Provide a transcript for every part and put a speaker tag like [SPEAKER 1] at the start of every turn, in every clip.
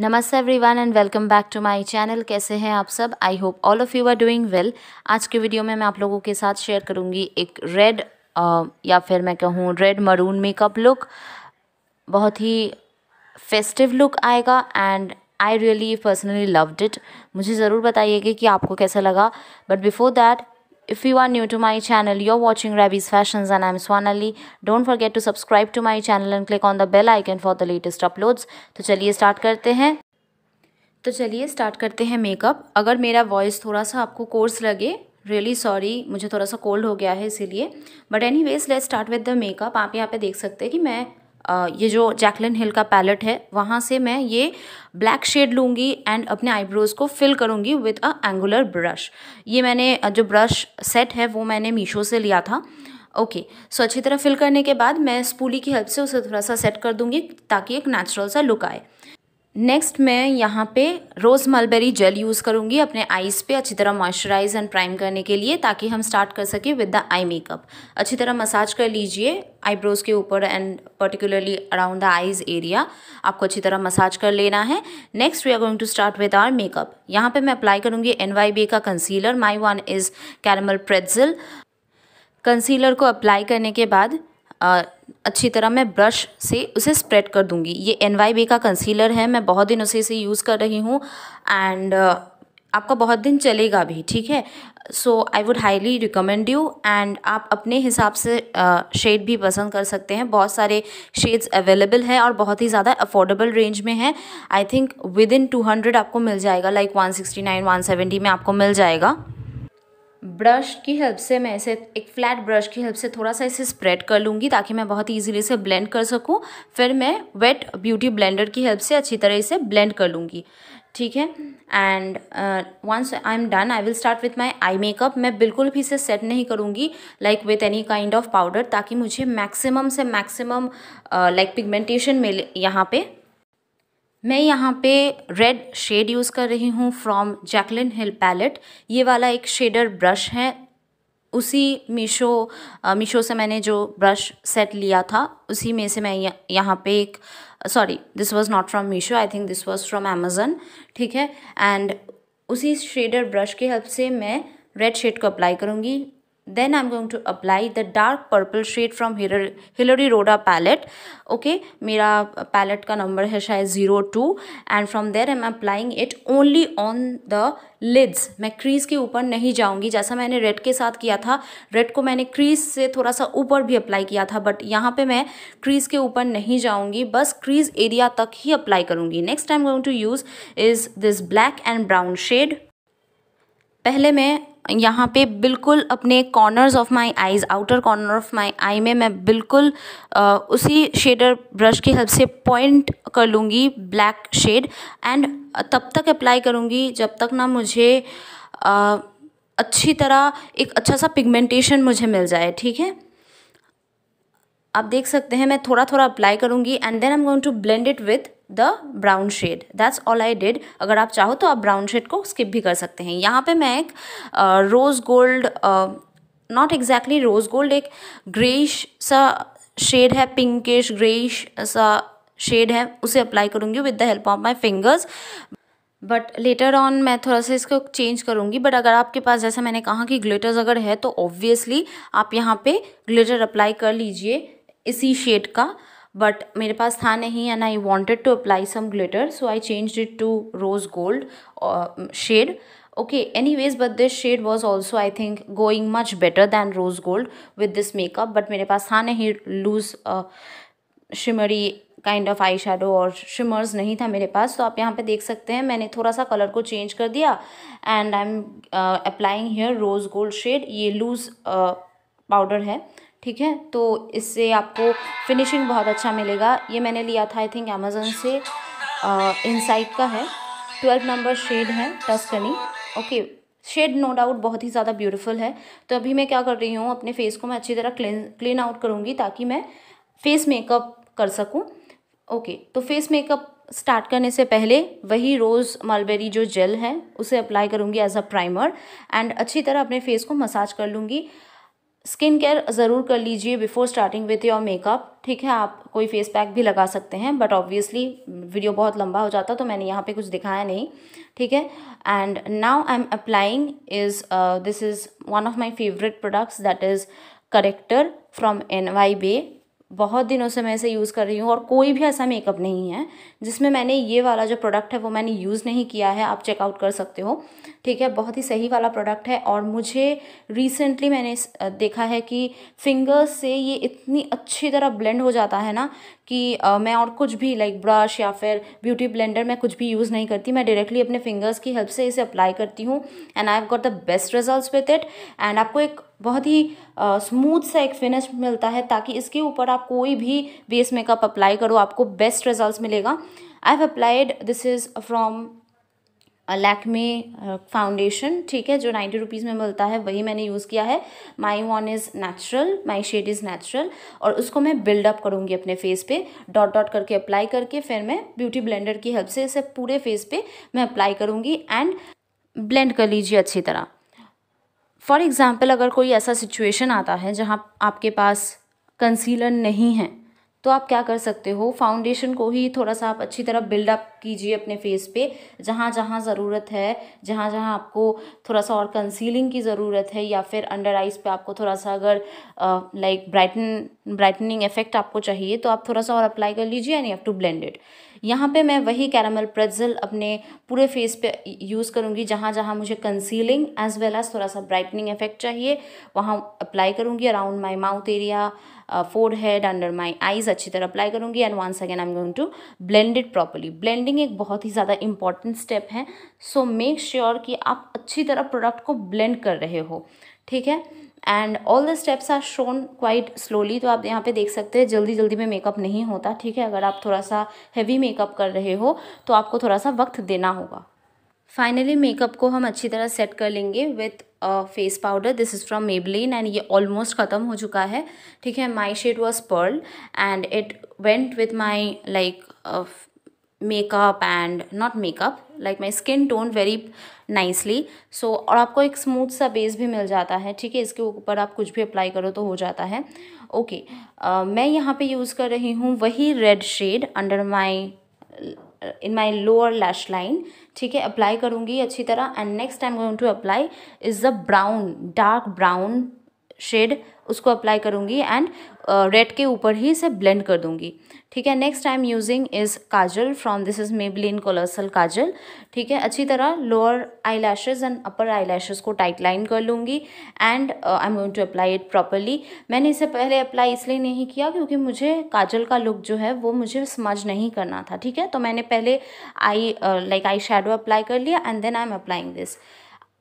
[SPEAKER 1] नमस्ते everyone and welcome back to my channel कैसे हैं आप सब I hope all of you are doing well आज के वीडियो में मैं आप लोगों के साथ शेयर करूंगी एक रेड या फिर मैं कहूँ रेड मरून मेकअप लुक बहुत ही फेस्टिव लुक आएगा and I really personally loved it मुझे ज़रूर बताइएगा कि आपको कैसा लगा but before that If you are new to my channel, you're watching Rabi's Fashions and I'm Swanali. Don't forget to subscribe to my channel and click on the bell icon for the latest uploads. तो चलिए start करते हैं तो चलिए start करते हैं makeup. अगर मेरा voice थोड़ा सा आपको कोर्स लगे really sorry मुझे थोड़ा सा cold हो गया है इसीलिए But anyways, let's start with the makeup. Makeup आप यहाँ पे देख सकते हैं कि मैं ये जो जैकलिन हिल का पैलेट है वहाँ से मैं ये ब्लैक शेड लूँगी एंड अपने आईब्रोज़ को फिल करूँगी विथ अ एंगुलर ब्रश ये मैंने जो ब्रश सेट है वो मैंने मीशो से लिया था ओके okay, सो so अच्छी तरह फिल करने के बाद मैं स्पूली की हेल्प से उसे थोड़ा सा सेट कर दूँगी ताकि एक नेचुरल सा लुक आए नेक्स्ट मैं यहाँ पे रोज़ मलबेरी जेल यूज़ करूँगी अपने आईज़ पे अच्छी तरह मॉइस्चराइज एंड प्राइम करने के लिए ताकि हम स्टार्ट कर सकें विद द आई मेकअप अच्छी तरह मसाज कर लीजिए आईब्रोज़ के ऊपर and particularly around the eyes area आपको अच्छी तरह मसाज कर लेना है next we are going to start with our makeup यहाँ पर मैं अप्लाई करूँगी एन का concealer my one is caramel pretzel concealer को अप्लाई करने के बाद uh, अच्छी तरह मैं ब्रश से उसे स्प्रेड कर दूंगी ये एन वाई बी का कंसीलर है मैं बहुत दिन उसे इसे यूज़ कर रही हूँ एंड uh, आपका बहुत दिन चलेगा भी ठीक है so I would highly recommend you and आप अपने हिसाब से शेड uh, भी पसंद कर सकते हैं बहुत सारे शेड्स अवेलेबल हैं और बहुत ही ज़्यादा अफोर्डेबल रेंज में है I think within two hundred आपको मिल जाएगा like one sixty nine one seventy में आपको मिल जाएगा ब्रश की हेल्प से मैं इसे एक फ्लैट ब्रश की हेल्प से थोड़ा सा इसे स्प्रेड कर लूँगी ताकि मैं बहुत इजीली इसे ब्लेंड कर सकूँ फिर मैं वेट ब्यूटी ब्लेंडर की हेल्प से अच्छी तरह इसे ब्लेंड कर लूँगी ठीक है and once I am done I will start with my eye makeup मैं बिल्कुल भी इसे सेट नहीं करूँगी like with any kind of powder ताकि मुझे मैक्सिमम से मैक्सिमम लाइक पिगमेंटेशन मिले यहाँ पर मैं यहाँ पे रेड शेड यूज़ कर रही हूँ फ्रॉम जैकलिन हिल पैलेट ये वाला एक शेडर ब्रश है उसी मीशो मीशो से मैंने जो ब्रश सेट लिया था उसी में से मैं यह, यहाँ पे एक sorry this was not from Meesho I think this was from Amazon ठीक है एंड उसी शेडर ब्रश की हेल्प से मैं रेड शेड को अप्लाई करूँगी then I'm going to apply the dark purple shade from Hilary Roda palette okay mera palette ka number hai shay 02 and from there I'm applying it only on the lids main crease ke upar nahi jaungi jaisa maine red ke sath kiya tha red ko maine crease se thoda sa upar bhi apply kiya tha but yahan pe main crease ke upar nahi jaungi bas crease area tak hi apply karungi next I'm going to use is this black and brown shade पहले मैं यहाँ पे बिल्कुल अपने corners of my eyes outer corner of my eye में मैं बिल्कुल uh, उसी शेडर ब्रश की हेल्प से पॉइंट कर लूँगी ब्लैक शेड एंड तब तक अप्लाई करूँगी जब तक ना मुझे uh, अच्छी तरह एक अच्छा सा पिगमेंटेशन मुझे मिल जाए ठीक है आप देख सकते हैं मैं थोड़ा थोड़ा अप्लाई करूँगी and then I am going to blend it with the brown shade that's all I did अगर आप चाहो तो आप ब्राउन शेड को स्किप भी कर सकते हैं यहाँ पे मैं एक rose gold not exactly rose gold एक ग्रेइश सा शेड है पिंकिश ग्रेइश सा शेड है उसे अप्लाई करूँगी with the help of my fingers but later on मैं थोड़ा सा इसको चेंज करूँगी बट अगर आपके पास जैसा मैंने कहा कि ग्लिटर्स अगर है तो ऑब्वियसली आप यहाँ पे ग्लिटर अप्लाई कर लीजिए इसी शेड का बट मेरे पास था नहीं and I wanted to apply some glitter so I change it to rose gold shade okay anyways but this shade was also I think going much better than rose gold with this makeup but मेरे पास था नहीं loose shimmery kind of eye shadow और shimmers नहीं था मेरे पास तो आप यहाँ पे देख सकते हैं मैंने थोड़ा सा कलर को चेंज कर दिया and I am applying here rose gold shade ये लूज़ पाउडर uh, है ठीक है तो इससे आपको फिनिशिंग बहुत अच्छा मिलेगा ये मैंने लिया था आई थिंक अमेज़ोन से इनसाइट का है ट्वेल्व नंबर शेड है Tuscany okay shade no doubt बहुत ही ज़्यादा ब्यूटीफुल है तो अभी मैं क्या कर रही हूँ अपने फेस को मैं अच्छी तरह क्लीन क्लीन आउट करूँगी ताकि मैं फेस मेकअप कर सकूँ ओके तो फेस मेकअप स्टार्ट करने से पहले वही रोज़ मलबेरी जो जेल है उसे अप्लाई करूँगी एज अ प्राइमर एंड अच्छी तरह अपने फेस को मसाज कर लूँगी स्किन केयर ज़रूर कर लीजिए before starting with your makeup ठीक है आप कोई फेस पैक भी लगा सकते हैं बट ऑब्वियसली वीडियो बहुत लंबा हो जाता तो मैंने यहाँ पे कुछ दिखाया नहीं ठीक है and now I am applying is this is one of my favourite products that is corrector from N Y Bae बहुत दिनों से मैं इसे यूज़ कर रही हूँ और कोई भी ऐसा मेकअप नहीं है जिसमें मैंने ये वाला जो प्रोडक्ट है वो मैंने यूज़ नहीं किया है आप चेकआउट कर सकते हो ठीक है बहुत ही सही वाला प्रोडक्ट है और मुझे रिसेंटली मैंने देखा है कि फिंगर्स से ये इतनी अच्छी तरह ब्लेंड हो जाता है ना कि आ, मैं और कुछ भी लाइक ब्रश या फिर ब्यूटी ब्लेंडर मैं कुछ भी यूज़ नहीं करती मैं डायरेक्टली अपने फिंगर्स की हेल्प से इसे अप्लाई करती हूँ and I have got the best result with it and आपको एक बहुत ही स्मूथ सा एक फिनिश मिलता है ताकि इसके ऊपर आप कोई भी बेस मेकअप अप्लाई करो आपको बेस्ट रिजल्ट मिलेगा I have applied this is from Lakme foundation ठीक है जो नाइन्टी रुपीज़ में मिलता है वही मैंने यूज़ किया है my one is natural my shade is natural और उसको मैं बिल्डअप करूँगी अपने फेस पे डॉट डॉट करके अप्लाई करके फिर मैं ब्यूटी ब्लेंडर की हेल्प से इसे पूरे फेस पे मैं अप्लाई करूँगी एंड ब्लेंड कर लीजिए अच्छी तरह फॉर एग्ज़ाम्पल अगर कोई ऐसा सिचुएशन आता है जहाँ आपके पास कंसीलर नहीं है तो आप क्या कर सकते हो फाउंडेशन को ही थोड़ा सा आप अच्छी तरह बिल्डअप कीजिए अपने फेस पे जहाँ जहाँ ज़रूरत है जहाँ जहाँ आपको थोड़ा सा और कंसीलिंग की ज़रूरत है या फिर अंडर आइज़ पे आपको थोड़ा सा अगर लाइक ब्राइटन ब्राइटनिंग इफेक्ट आपको चाहिए तो आप थोड़ा सा और अप्लाई कर लीजिए and you have to blend it यहाँ पे मैं वही कैरामल प्रेजल अपने पूरे फेस पे यूज़ करूँगी जहाँ जहाँ मुझे कंसीलिंग एज वेल एज़ थोड़ा सा ब्राइटनिंग इफेक्ट चाहिए वहाँ अप्लाई करूँगी around my mouth area forehead under my eyes अच्छी तरह अप्लाई करूँगी and once again I am going to blend it properly blending एक बहुत ही ज़्यादा इंपॉर्टेंट स्टेप है सो मेक श्योर कि आप अच्छी तरह प्रोडक्ट को ब्लेंड कर रहे हो ठीक है and all the steps are shown quite slowly तो आप यहाँ पे देख सकते हैं जल्दी जल्दी में मेकअप नहीं होता ठीक है अगर आप थोड़ा सा हैवी मेकअप कर रहे हो तो आपको थोड़ा सा वक्त देना होगा फाइनली मेकअप को हम अच्छी तरह सेट कर लेंगे with face powder this is from Maybelline and ये ऑलमोस्ट ख़त्म हो चुका है ठीक है my shade was pearl and it went with my like makeup and not makeup like my skin tone very nicely so और आपको एक स्मूथ सा बेस भी मिल जाता है ठीक है इसके ऊपर आप कुछ भी अप्लाई करो तो हो जाता है ओके okay, uh, मैं यहाँ पे यूज़ कर रही हूँ वही red shade under my in my lower lash line ठीक है अप्लाई करूँगी अच्छी तरह and next time going to apply is the brown dark brown shade उसको अप्लाई करूँगी एंड रेड uh, के ऊपर ही इसे ब्लेंड कर दूँगी ठीक है next time using is kajal from this is Maybelline Colossal kajal ठीक है अच्छी तरह lower eyelashes and upper eyelashes को टाइट लाइन कर लूँगी and I am going to apply it properly मैंने इसे पहले अप्लाई इसलिए नहीं किया क्योंकि मुझे काजल का लुक जो है वो मुझे समझ नहीं करना था ठीक है तो मैंने पहले I like eye shadow apply कर लिया and then I am applying this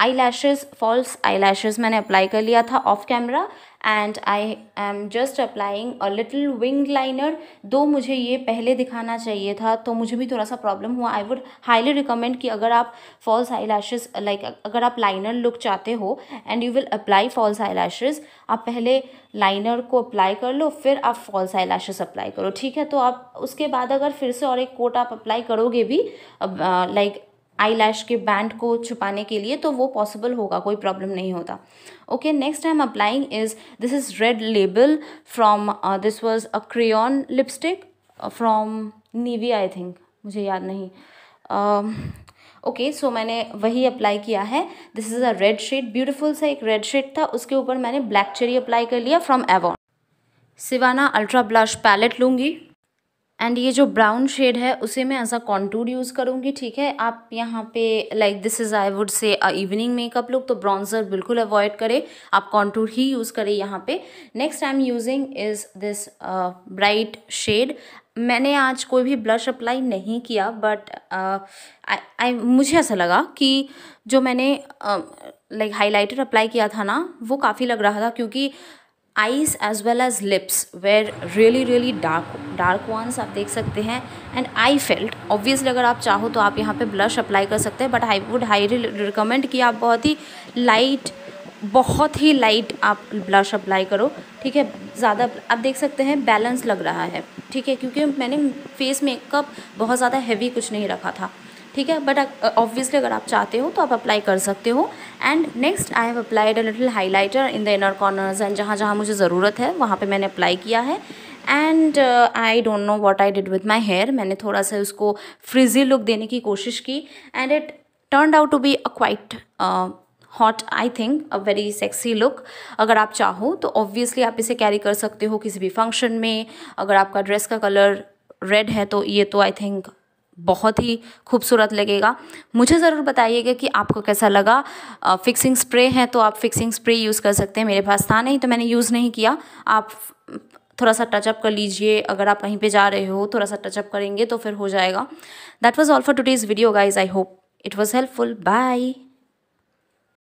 [SPEAKER 1] eye lashes false I lashes मैंने अप्लाई कर लिया था off camera and I am just applying a little wing liner दो मुझे ये पहले दिखाना चाहिए था तो मुझे भी थोड़ा सा प्रॉब्लम हुआ आई वुड हाईली रिकमेंड कि अगर आप फॉल्स आई लैशेज़ लाइक अगर आप लाइनर लुक चाहते हो and you will apply false I eyelashes आप पहले लाइनर को अप्लाई कर लो फिर आप फॉल्स आई लैशेज़ अप्लाई करो ठीक है तो आप उसके बाद अगर फिर से और एक कोट आप अप्लाई करोगे भी लाइक आई लैश के बैंड को छुपाने के लिए तो वो पॉसिबल होगा कोई प्रॉब्लम नहीं होता okay next I am applying is this is red label from this was a crayon lipstick from Nivea I think मुझे याद नहीं okay uh, so okay, so मैंने वही अप्लाई किया है this is a red shade beautiful सा एक red shade था उसके ऊपर मैंने ब्लैक चेरी अप्लाई कर लिया from Avon Sivanna ultra blush palette लूँगी एंड ये जो ब्राउन शेड है उसे मैं ऐसा कॉन्टूर यूज़ करूँगी ठीक है आप यहाँ पे like this is I would say evening makeup look तो ब्राउन्जर बिल्कुल अवॉइड करें आप कॉन्टूर ही यूज़ करें यहाँ पे next I am using is this bright shade मैंने आज कोई भी ब्लश अप्लाई नहीं किया बट आई uh, मुझे ऐसा लगा कि जो मैंने लाइक uh, like अप्लाई किया था ना वो काफ़ी लग रहा था क्योंकि eyes as well as lips were really really dark dark once आप देख सकते हैं एंड आई फेल्ट ऑब्वियसली अगर आप चाहो तो आप यहाँ पे ब्लश अप्लाई कर सकते हैं but I would high recommend कि आप बहुत ही लाइट बहुत ही लाइट आप ब्लश अप्लाई करो ठीक है ज़्यादा आप देख सकते हैं बैलेंस लग रहा है ठीक है क्योंकि मैंने फेस मेकअप बहुत ज़्यादा हैवी कुछ नहीं रखा था ठीक है बट ऑब्वियसली uh, अगर आप चाहते हो तो आप अप्लाई कर सकते हो and next I have applied a little highlighter in the inner corners and जहाँ जहाँ मुझे ज़रूरत है वहाँ पे मैंने अप्लाई किया है and I don't know what I did with my hair मैंने थोड़ा सा उसको फ्रिजी लुक देने की कोशिश की and it turn out to be a quite hot I think a very sexy look अगर आप चाहो तो ऑब्वियसली आप इसे कैरी कर सकते हो किसी भी फंक्शन में अगर आपका ड्रेस का कलर रेड है तो ये तो आई थिंक बहुत ही खूबसूरत लगेगा मुझे ज़रूर बताइएगा कि आपको कैसा लगा फिक्सिंग स्प्रे है तो आप फिक्सिंग स्प्रे यूज़ कर सकते हैं मेरे पास था नहीं तो मैंने यूज़ नहीं किया आप थोड़ा सा टचअप कर लीजिए अगर आप कहीं पे जा रहे हो थोड़ा सा टचअप करेंगे तो फिर हो जाएगा that was all for today's video guys I hope it was helpful by